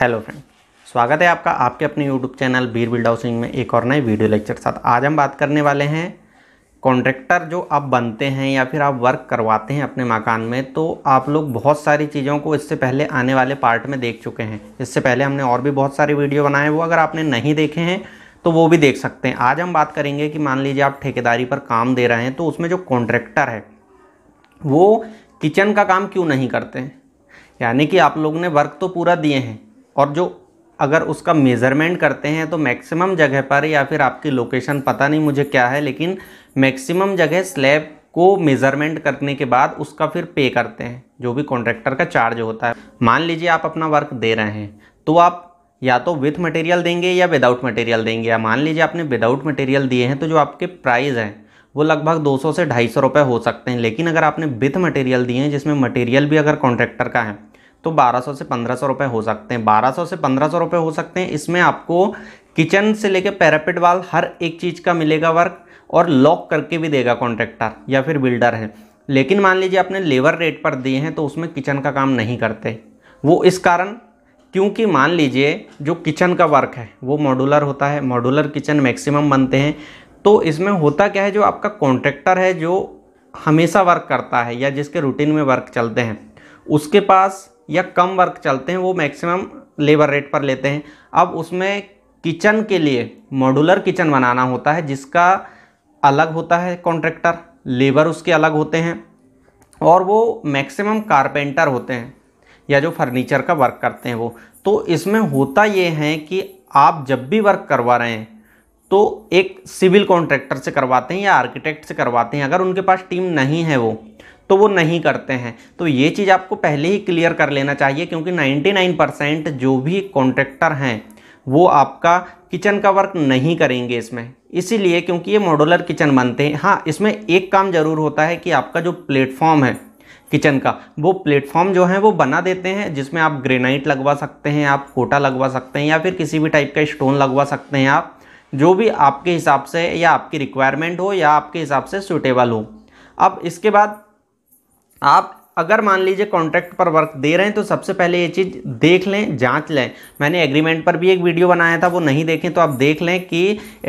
hello friend स्वागत है आपका आपके अपने YouTube channel Bir build housing में एक और नए वीडियो लेक्चर के साथ आज हम बात करने वाले हैं कॉन्ट्रैक्टर जो आप बनते हैं या फिर आप वर्क करवाते हैं अपने मकान में तो आप लोग बहुत सारी चीज़ों को इससे पहले आने वाले पार्ट में देख चुके हैं इससे पहले हमने और भी बहुत सारे वीडियो बनाए वो अगर आपने नहीं देखे हैं तो वो भी देख सकते हैं आज हम बात करेंगे कि मान लीजिए आप ठेकेदारी पर काम दे रहे हैं तो उसमें जो कॉन्ट्रैक्टर है वो किचन का काम क्यों नहीं करते यानी कि आप लोग ने वर्क तो पूरा दिए हैं और जो अगर उसका मेज़रमेंट करते हैं तो मैक्सिमम जगह पर या फिर आपकी लोकेशन पता नहीं मुझे क्या है लेकिन मैक्सिमम जगह स्लैब को मेज़रमेंट करने के बाद उसका फिर पे करते हैं जो भी कॉन्ट्रैक्टर का चार्ज होता है मान लीजिए आप अपना वर्क दे रहे हैं तो आप या तो विथ मटेरियल देंगे या विदाउट मटेरियल देंगे या मान लीजिए आपने विदाउट मटेरियल दिए हैं तो जो आपके प्राइस हैं वो लगभग 200 से ढाई सौ रुपये हो सकते हैं लेकिन अगर आपने विथ मटेरियल दिए हैं जिसमें मटेरियल भी अगर कॉन्ट्रैक्टर का है तो 1200 से 1500 रुपए हो सकते हैं 1200 से 1500 रुपए हो सकते हैं इसमें आपको किचन से लेकर पैरापिट वाल हर एक चीज़ का मिलेगा वर्क और लॉक करके भी देगा कॉन्ट्रैक्टर या फिर बिल्डर है लेकिन मान लीजिए आपने लेबर रेट पर दिए हैं तो उसमें किचन का काम नहीं करते वो इस कारण क्योंकि मान लीजिए जो किचन का वर्क है वो मॉडुलर होता है मॉडुलर किचन मैक्सिमम बनते हैं तो इसमें होता क्या है जो आपका कॉन्ट्रैक्टर है जो हमेशा वर्क करता है या जिसके रूटीन में वर्क चलते हैं उसके पास या कम वर्क चलते हैं वो मैक्सिमम लेबर रेट पर लेते हैं अब उसमें किचन के लिए मॉडुलर किचन बनाना होता है जिसका अलग होता है कॉन्ट्रैक्टर लेबर उसके अलग होते हैं और वो मैक्सिमम कारपेंटर होते हैं या जो फर्नीचर का वर्क करते हैं वो तो इसमें होता ये है कि आप जब भी वर्क करवा रहे हैं तो एक सिविल कॉन्ट्रैक्टर से करवाते हैं या आर्किटेक्ट से करवाते हैं अगर उनके पास टीम नहीं है वो तो वो नहीं करते हैं तो ये चीज़ आपको पहले ही क्लियर कर लेना चाहिए क्योंकि 99% जो भी कॉन्ट्रैक्टर हैं वो आपका किचन का वर्क नहीं करेंगे इसमें इसीलिए क्योंकि ये मॉडुलर किचन बनते हैं हाँ इसमें एक काम ज़रूर होता है कि आपका जो प्लेटफॉर्म है किचन का वो प्लेटफॉर्म जो है वो बना देते हैं जिसमें आप ग्रेनाइट लगवा सकते हैं आप कोटा लगवा सकते हैं या फिर किसी भी टाइप का स्टोन लगवा सकते हैं आप जो भी आपके हिसाब से या आपकी रिक्वायरमेंट हो या आपके हिसाब से सूटेबल हो अब इसके बाद आप अगर मान लीजिए कॉन्ट्रैक्ट पर वर्क दे रहे हैं तो सबसे पहले ये चीज़ देख लें जांच लें मैंने एग्रीमेंट पर भी एक वीडियो बनाया था वो नहीं देखें तो आप देख लें कि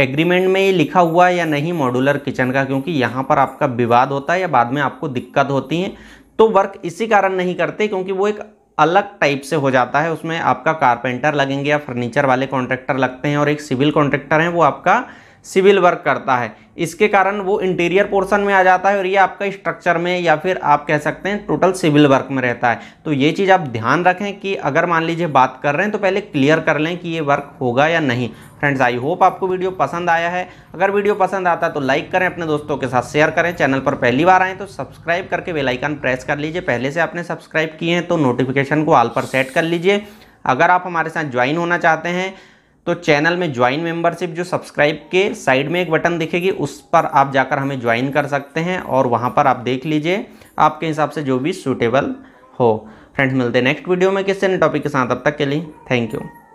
एग्रीमेंट में ये लिखा हुआ है या नहीं मॉडुलर किचन का क्योंकि यहाँ पर आपका विवाद होता है या बाद में आपको दिक्कत होती है तो वर्क इसी कारण नहीं करते क्योंकि वो एक अलग टाइप से हो जाता है उसमें आपका कारपेंटर लगेंगे या फर्नीचर वाले कॉन्ट्रैक्टर लगते हैं और एक सिविल कॉन्ट्रैक्टर हैं वो आपका सिविल वर्क करता है इसके कारण वो इंटीरियर पोर्शन में आ जाता है और ये आपका स्ट्रक्चर में या फिर आप कह सकते हैं टोटल सिविल वर्क में रहता है तो ये चीज़ आप ध्यान रखें कि अगर मान लीजिए बात कर रहे हैं तो पहले क्लियर कर लें कि ये वर्क होगा या नहीं फ्रेंड्स आई होप आपको वीडियो पसंद आया है अगर वीडियो पसंद आता है तो लाइक करें अपने दोस्तों के साथ शेयर करें चैनल पर पहली बार आएँ तो सब्सक्राइब करके बेलाइकन प्रेस कर लीजिए पहले से आपने सब्सक्राइब किए हैं तो नोटिफिकेशन को आल पर सेट कर लीजिए अगर आप हमारे साथ ज्वाइन होना चाहते हैं तो चैनल में ज्वाइन मेंबरशिप जो सब्सक्राइब के साइड में एक बटन दिखेगी उस पर आप जाकर हमें ज्वाइन कर सकते हैं और वहाँ पर आप देख लीजिए आपके हिसाब से जो भी सूटेबल हो फ्रेंड्स मिलते हैं नेक्स्ट वीडियो में किसी टॉपिक के साथ अब तक के लिए थैंक यू